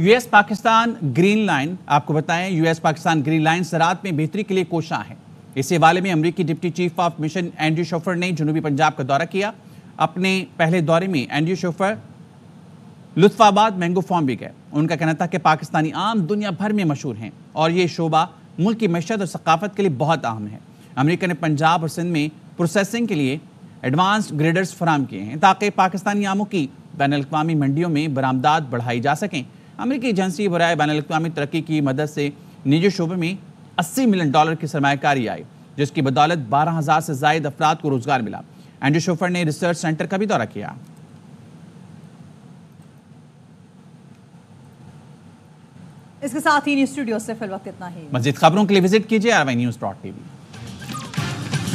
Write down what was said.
US Pakistan green line आपको बताएं US Pakistan green line सरात में बेहतरी के लिए कोशा है इस हवाले में अमरीकी deputy chief of mission Andrew Schofer ने जनूबी पंजाब का दौरा किया अपने पहले दौरे में Andrew Schofer Lutfabad mango farm भी गए उनका कहना था कि पाकिस्तानी आम दुनिया भर में मशहूर हैं और ये शोबा मुल्क की मैशत और सकाफत के लिए बहुत अहम है अमरीका ने पंजाब और सिंध में प्रोसेसिंग के लिए एडवांस ग्रेडर्स फराम किए हैं ताकि पाकिस्तानी आमों की बैन अवी मंडियों में बरामदाद बढ़ाई जा सकें अमेरिकी एजेंसी बरए बैन अवी तरक्की की मदद से निजी शोबे में अस्सी मिलियन डॉलर की सरमाकारी आई जिसकी बदौलत बारह हज़ार से जायद अफराद को रोजगार मिला एंड्री शोफर ने रिसर्च सेंटर का भी दौरा किया इसके साथ ही स्टूडियो से वक्त इतना ही मजीद खबरों के लिए विजिट कीजिए आर न्यूज डॉट टीवी